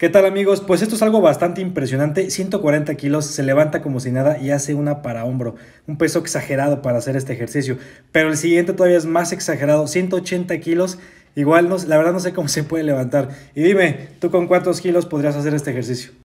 ¿Qué tal amigos? Pues esto es algo bastante impresionante, 140 kilos, se levanta como si nada y hace una para hombro, un peso exagerado para hacer este ejercicio, pero el siguiente todavía es más exagerado, 180 kilos, igual no, la verdad no sé cómo se puede levantar. Y dime, ¿tú con cuántos kilos podrías hacer este ejercicio?